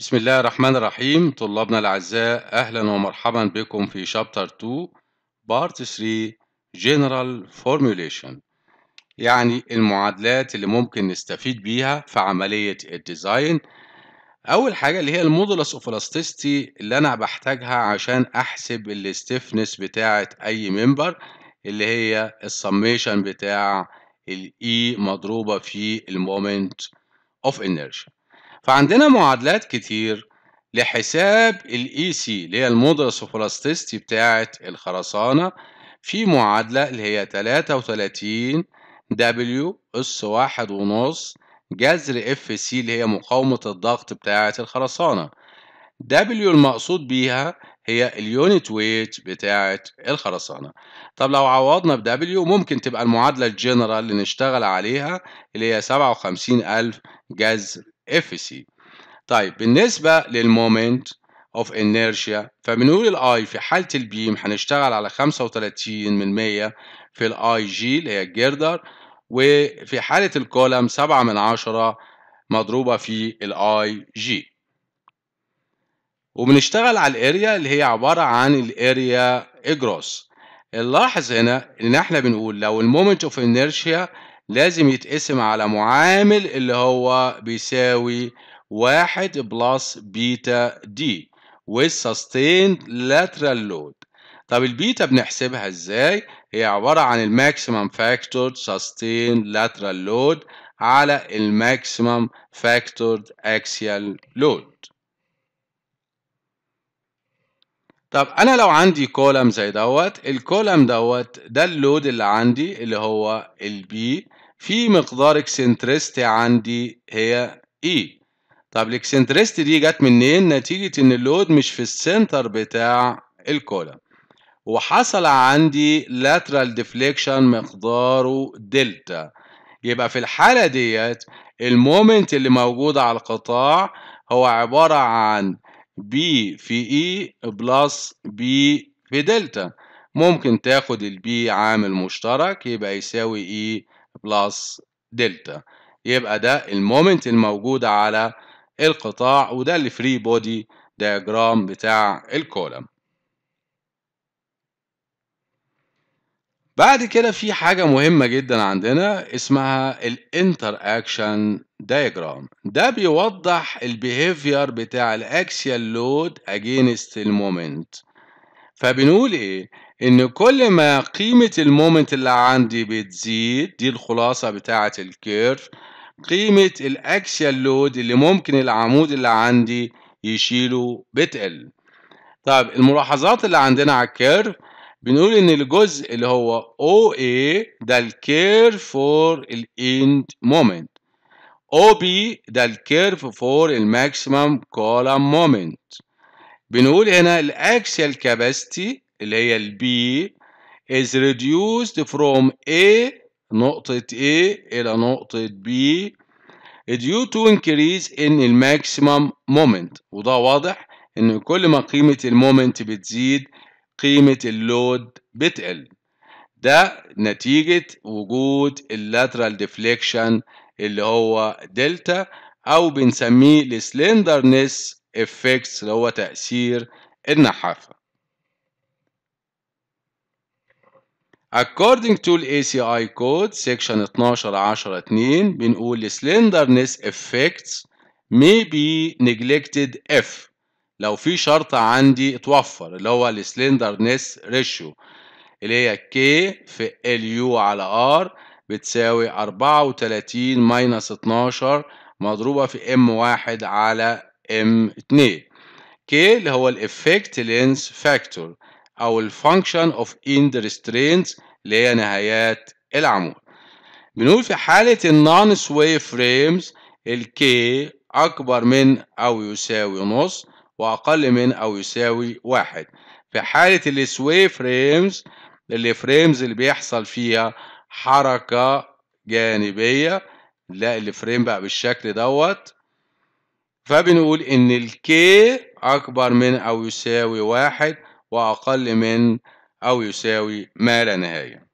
بسم الله الرحمن الرحيم طلابنا الأعزاء أهلا ومرحبا بكم في شابتر 2 بارت 3 General Formulation يعني المعادلات اللي ممكن نستفيد بيها في عملية الديزاين أول حاجة اللي هي المودولس اوف اللي أنا بحتاجها عشان أحسب الاستفنس بتاعة أي ممبر اللي هي السميشن بتاع الإي e مضروبة في المومنت اوف انيرشن فعندنا معادلات كتير لحساب الـ سي e اللي هي المودرس اوف بتاعة الخرسانة في معادلة اللي هي 33 W اس واحد ونص جذر اف سي اللي هي مقاومة الضغط بتاعة الخرسانة W المقصود بيها هي اليونت ويت بتاعة الخرسانة طب لو عوضنا ب ممكن تبقى المعادلة الجنرال اللي نشتغل عليها اللي هي 57000 جذر اف سي طيب بالنسبة للمومنت اوف انيرشيا فبنقول الاي في حالة البيم هنشتغل على 35 من 100 في الاي جي اللي هي الجردر وفي حالة الكولم 7 من 10 مضروبة في الاي جي وبنشتغل على الاريا اللي هي عبارة عن الاريا اجروس نلاحظ هنا ان احنا بنقول لو المومنت اوف انيرشيا لازم يتقسم على معامل اللي هو بيساوي واحد بلس بيتا دي والسستيند lateral load طب البيتا بنحسبها ازاي؟ هي عبارة عن الماكسيمم فاكتور سستين لاترال لود على الماكسيمم فاكتور اكسيال لود. طب انا لو عندي كولم زي دوت الكولم دوت ده اللود اللي عندي اللي هو البي في مقدار اكسنتريستي عندي هي اي e. طب الاكسنتريستي دي جت منين؟ نتيجة إن اللود مش في السنتر بتاع الكولم وحصل عندي lateral deflection مقداره دلتا يبقى في الحالة ديت المومنت اللي موجود على القطاع هو عبارة عن B في E بلس B في دلتا ممكن تاخد البي عامل مشترك يبقى يساوي E بلس دلتا يبقى ده المومنت الموجودة على القطاع وده الفري بودي دياجرام بتاع الكولم بعد كده في حاجة مهمة جدا عندنا اسمها الانتر اكشن دياجرام ده بيوضح البيهيفير بتاع الاكسيال لود اجينست المومنت فبنقول ايه ان كل ما قيمة المومنت اللي عندي بتزيد دي الخلاصة بتاعة الكيرف قيمة الاكشن لود اللي ممكن العمود اللي عندي يشيله بتقل طيب الملاحظات اللي عندنا على الكيرف بنقول ان الجزء اللي هو OA ده الكيرف فور الاند مومنت OB ده الكيرف فور الماكسيمم كولم مومنت بنقول هنا الاكسيال كاباسيتي اللي هي B is reduced from A نقطة A إلى نقطة B due to increase in maximum moment وده واضح إن كل ما قيمة المومنت بتزيد قيمة اللود بتقل ده نتيجة وجود اللاترال ديفليكشن اللي هو دلتا أو بنسميه السلندرنس افكتس اللي هو تأثير النحافة according to the ACI code section 12 10 2 بنقول slenderness effects may be neglected if لو في شرط عندي اتوفر اللي هو slenderness ratio اللي هي K في LU على R بتساوي 34 ماينس 12 مضروبة في M1 على M2 K اللي هو effect length factor أو function of end restraints اللي هي نهايات العمود بنقول في حالة النون سوي فريمز الكي أكبر من أو يساوي نص وأقل من أو يساوي واحد في حالة السوي فريمز اللي فريمز اللي بيحصل فيها حركة جانبية نلاقي الفريم بقى بالشكل دوت فبنقول إن الكي أكبر من أو يساوي واحد وأقل من أو يساوي ما لا نهاية